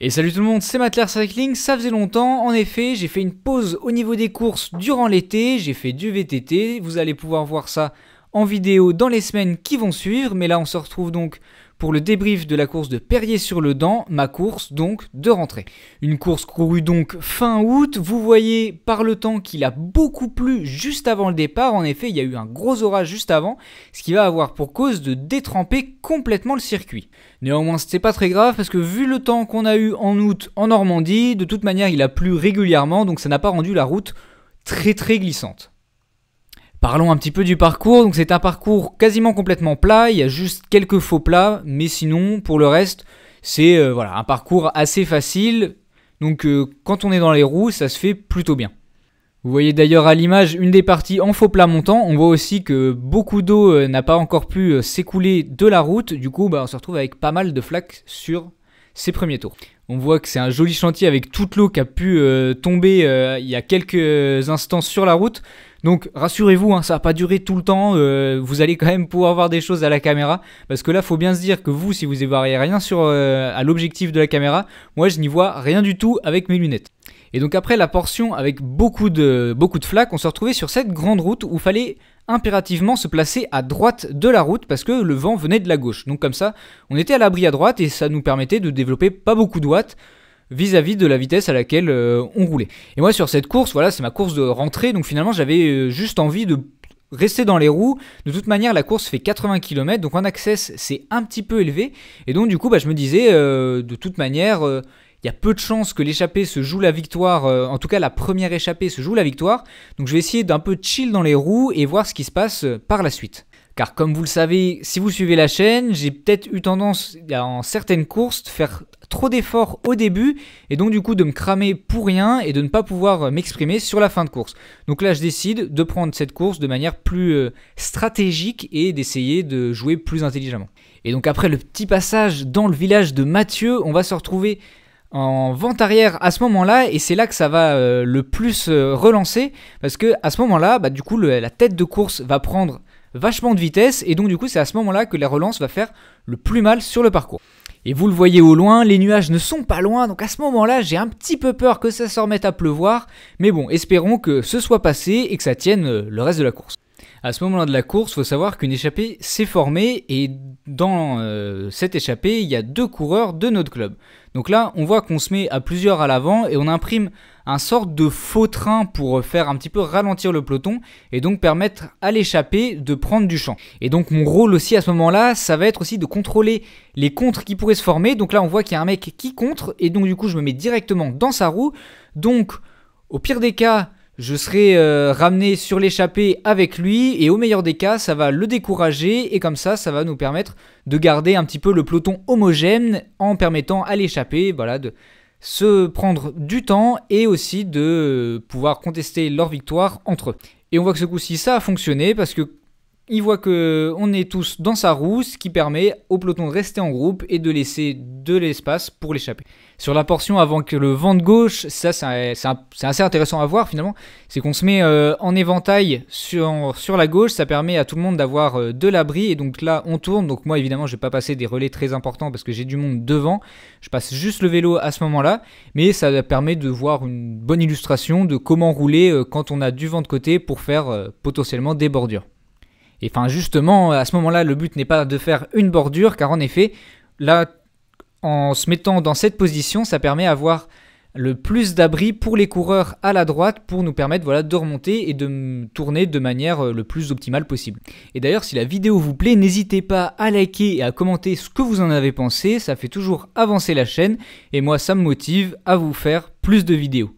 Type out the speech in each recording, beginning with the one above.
Et salut tout le monde, c'est Matler Cycling, ça faisait longtemps, en effet j'ai fait une pause au niveau des courses durant l'été, j'ai fait du VTT, vous allez pouvoir voir ça en vidéo dans les semaines qui vont suivre, mais là on se retrouve donc pour le débrief de la course de perrier sur le dent ma course donc de rentrée. Une course courue donc fin août, vous voyez par le temps qu'il a beaucoup plu juste avant le départ, en effet il y a eu un gros orage juste avant, ce qui va avoir pour cause de détremper complètement le circuit. Néanmoins c'était pas très grave parce que vu le temps qu'on a eu en août en Normandie, de toute manière il a plu régulièrement donc ça n'a pas rendu la route très très glissante. Parlons un petit peu du parcours. Donc c'est un parcours quasiment complètement plat. Il y a juste quelques faux plats, mais sinon pour le reste, c'est euh, voilà un parcours assez facile. Donc euh, quand on est dans les roues, ça se fait plutôt bien. Vous voyez d'ailleurs à l'image une des parties en faux plat montant. On voit aussi que beaucoup d'eau euh, n'a pas encore pu s'écouler de la route. Du coup, bah, on se retrouve avec pas mal de flaques sur ces premiers tours. On voit que c'est un joli chantier avec toute l'eau qui a pu euh, tomber euh, il y a quelques instants sur la route. Donc rassurez-vous, hein, ça n'a pas duré tout le temps, euh, vous allez quand même pouvoir voir des choses à la caméra, parce que là, faut bien se dire que vous, si vous voyez rien sur, à l'objectif de la caméra, moi, je n'y vois rien du tout avec mes lunettes. Et donc après la portion avec beaucoup de, beaucoup de flaques, on se retrouvait sur cette grande route où fallait impérativement se placer à droite de la route parce que le vent venait de la gauche. Donc comme ça, on était à l'abri à droite et ça nous permettait de développer pas beaucoup de watts vis-à-vis de la vitesse à laquelle euh, on roulait. Et moi sur cette course, voilà, c'est ma course de rentrée, donc finalement j'avais euh, juste envie de rester dans les roues. De toute manière, la course fait 80 km, donc en access c'est un petit peu élevé. Et donc du coup, bah, je me disais, euh, de toute manière, il y a peu de chances que l'échappée se joue la victoire, euh, en tout cas la première échappée se joue la victoire. Donc je vais essayer d'un peu chill dans les roues et voir ce qui se passe euh, par la suite. Car comme vous le savez, si vous suivez la chaîne, j'ai peut-être eu tendance en certaines courses de faire trop d'efforts au début et donc du coup de me cramer pour rien et de ne pas pouvoir euh, m'exprimer sur la fin de course. Donc là je décide de prendre cette course de manière plus stratégique et d'essayer de jouer plus intelligemment. Et donc après le petit passage dans le village de Mathieu, on va se retrouver en vente arrière à ce moment-là et c'est là que ça va euh, le plus euh, relancer parce que à ce moment-là, bah, du coup, la tête de course va prendre vachement de vitesse et donc du coup, c'est à ce moment-là que la relance va faire le plus mal sur le parcours. Et vous le voyez au loin, les nuages ne sont pas loin, donc à ce moment-là, j'ai un petit peu peur que ça se remette à pleuvoir, mais bon, espérons que ce soit passé et que ça tienne euh, le reste de la course. À ce moment-là de la course, faut savoir qu'une échappée s'est formée et dans euh, cette échappée, il y a deux coureurs de notre club. Donc là, on voit qu'on se met à plusieurs à l'avant et on imprime un sorte de faux train pour euh, faire un petit peu ralentir le peloton et donc permettre à l'échappée de prendre du champ. Et donc mon rôle aussi à ce moment-là, ça va être aussi de contrôler les contres qui pourraient se former. Donc là, on voit qu'il y a un mec qui contre et donc du coup, je me mets directement dans sa roue. Donc au pire des cas, je serai euh, ramené sur l'échappée avec lui et au meilleur des cas, ça va le décourager et comme ça, ça va nous permettre de garder un petit peu le peloton homogène en permettant à l'échappée de se prendre du temps et aussi de pouvoir contester leur victoire entre eux. Et on voit que ce coup-ci, ça a fonctionné parce que il voit que on est tous dans sa roue, ce qui permet au peloton de rester en groupe et de laisser de l'espace pour l'échapper. Sur la portion avant que le vent de gauche, ça c'est assez intéressant à voir finalement, c'est qu'on se met euh, en éventail sur, sur la gauche, ça permet à tout le monde d'avoir euh, de l'abri et donc là on tourne, donc moi évidemment je vais pas passer des relais très importants parce que j'ai du monde devant, je passe juste le vélo à ce moment-là, mais ça permet de voir une bonne illustration de comment rouler euh, quand on a du vent de côté pour faire potentiellement des bordures. Et enfin, justement, à ce moment-là, le but n'est pas de faire une bordure, car en effet, là, en se mettant dans cette position, ça permet d'avoir le plus d'abri pour les coureurs à la droite pour nous permettre voilà, de remonter et de tourner de manière euh, le plus optimale possible. Et d'ailleurs, si la vidéo vous plaît, n'hésitez pas à liker et à commenter ce que vous en avez pensé, ça fait toujours avancer la chaîne et moi ça me motive à vous faire plus de vidéos.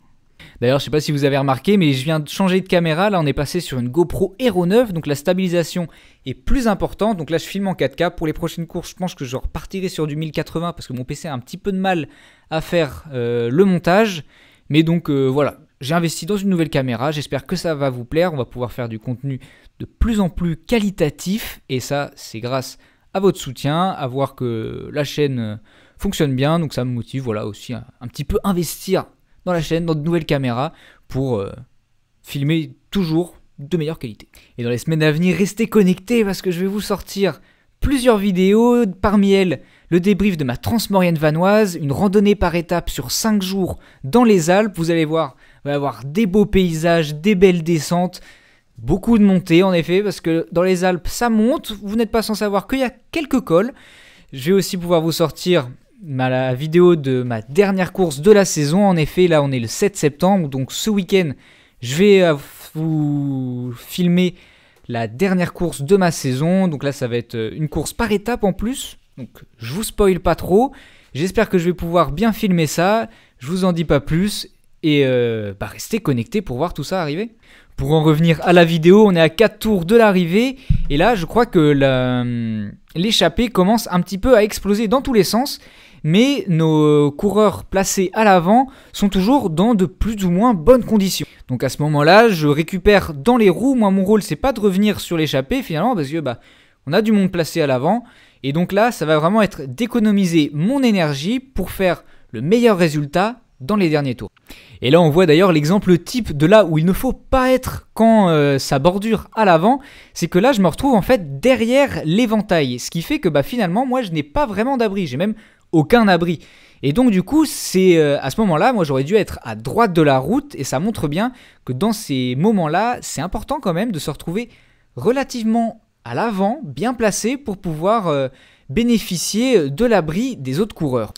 D'ailleurs, je sais pas si vous avez remarqué, mais je viens de changer de caméra. Là, on est passé sur une GoPro Hero 9, donc la stabilisation est plus importante. Donc là, je filme en 4K. Pour les prochaines courses, je pense que je repartirai sur du 1080 parce que mon PC a un petit peu de mal à faire euh, le montage. Mais donc euh, voilà, j'ai investi dans une nouvelle caméra, j'espère que ça va vous plaire, on va pouvoir faire du contenu de plus en plus qualitatif et ça c'est grâce à votre soutien, à voir que la chaîne euh, fonctionne bien, donc ça me motive voilà aussi un petit peu investir dans la chaîne, dans de nouvelles caméras, pour euh, filmer toujours de meilleure qualité. Et dans les semaines à venir, restez connectés parce que je vais vous sortir plusieurs vidéos, parmi elles le débrief de ma transmorienne vanoise, une randonnée par étapes sur 5 jours dans les Alpes, vous allez voir, on va avoir des beaux paysages, des belles descentes, beaucoup de montées en effet, parce que dans les Alpes ça monte, vous n'êtes pas sans savoir qu'il y a quelques cols, je vais aussi pouvoir vous sortir la vidéo de ma dernière course de la saison. En effet, là on est le 7 septembre, donc ce week-end je vais euh, vous filmer la dernière course de ma saison. Donc là ça va être euh, une course par étape en plus. Donc je vous spoil pas trop. J'espère que je vais pouvoir bien filmer ça. Je vous en dis pas plus. Et euh, bah, restez connectés pour voir tout ça arriver. Pour en revenir à la vidéo, on est à 4 tours de l'arrivée. Et là, je crois que hum, l'échappée commence un petit peu à exploser dans tous les sens mais nos euh, coureurs placés à l'avant sont toujours dans de plus ou moins bonnes conditions. Donc à ce moment-là, je récupère dans les roues. Moi, mon rôle, c'est pas de revenir sur l'échappée finalement, parce que bah, on a du monde placé à l'avant. Et donc là, ça va vraiment être d'économiser mon énergie pour faire le meilleur résultat dans les derniers tours. Et là, on voit d'ailleurs l'exemple type de là où il ne faut pas être quand euh, sa bordure à l'avant, c'est que là, je me retrouve en fait derrière l'éventail, ce qui fait que bah, finalement, moi, je n'ai pas vraiment d'abri, j'ai même aucun abri. Et donc du coup, c'est euh, à ce moment-là, moi j'aurais dû être à droite de la route et ça montre bien que dans ces moments-là, c'est important quand même de se retrouver relativement à l'avant, bien placé pour pouvoir euh, bénéficier euh, de l'abri des autres coureurs.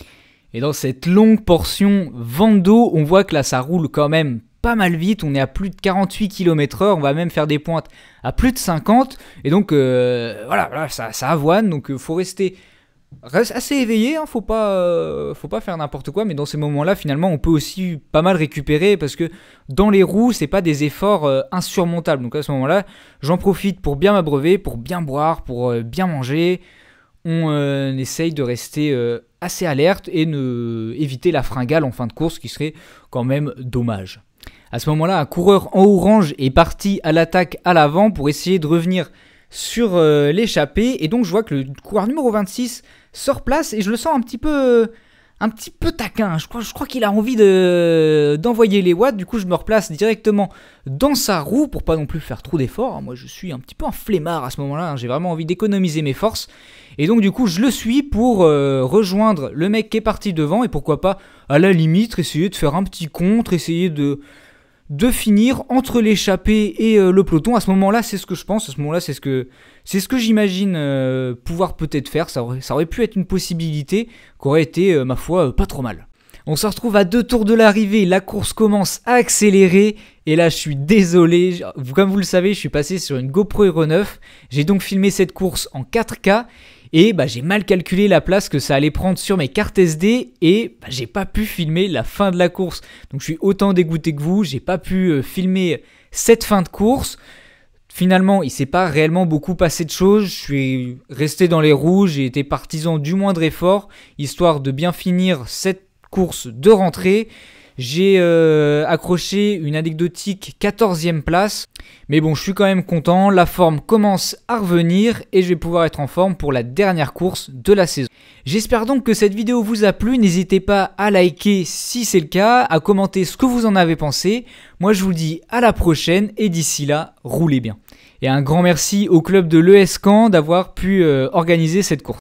Et dans cette longue portion d'eau, on voit que là ça roule quand même pas mal vite, on est à plus de 48 km/h, on va même faire des pointes à plus de 50, et donc voilà, ça, avoine, donc faut rester reste assez éveillé, hein, faut pas, euh, faut pas faire n'importe quoi, mais dans ces moments-là, finalement, on peut aussi pas mal récupérer parce que dans les roues, c'est pas des efforts euh, insurmontables. Donc à ce moment-là, j'en profite pour bien m'abreuver, pour bien boire, pour euh, bien manger. On essaye de rester assez alerte et ne éviter la fringale en fin de course, qui serait quand même dommage. À ce moment-là, un coureur en orange est parti à l'attaque à l'avant pour essayer de revenir sur l'échappée. Et donc je vois que le coureur numéro 26 se place et je le sens un petit peu un petit peu taquin. Je crois, je crois qu'il a envie de, d'envoyer les watts. Du coup, je me replace directement dans sa roue pour pas non plus faire trop d'efforts. Moi, je suis un petit peu un flemmard à ce moment-là. Hein. J'ai vraiment envie d'économiser mes forces. Et donc, du coup, je le suis pour euh, rejoindre le mec qui est parti devant et pourquoi pas, à la limite, essayer de faire un petit contre, essayer de de finir entre l'échappée et euh, le peloton. À ce moment-là, c'est ce que je pense. À ce moment-là, c'est ce que c'est ce que j'imagine euh, pouvoir peut-être faire. Ça aurait, pu être une possibilité qui aurait été, euh, ma foi, pas trop mal. On se retrouve à deux tours de l'arrivée, la course commence à accélérer et là je suis désolé, comme vous le savez je suis passé sur une GoPro Hero 9, j'ai donc filmé cette course en 4K et bah, j'ai mal calculé la place que ça allait prendre sur mes cartes SD et bah, j'ai pas pu filmer la fin de la course. Donc je suis autant dégoûté que vous, j'ai pas pu euh, filmer cette fin de course. Finalement, il s'est pas réellement beaucoup passé de choses. Je suis resté dans les rouges, j'ai été partisan du moindre effort, histoire de bien finir cette course de rentrée. J'ai euh, accroché une anecdotique 14e place. Mais bon, je suis quand même content. La forme commence à revenir et je vais pouvoir être en forme pour la dernière course de la saison. J'espère donc que cette vidéo vous a plu. N'hésitez pas à liker si c'est le cas, à commenter ce que vous en avez pensé. Moi, je vous dis à la prochaine et d'ici là, roulez bien. Et un grand merci au club de l'ESCAN d'avoir pu euh, organiser cette course.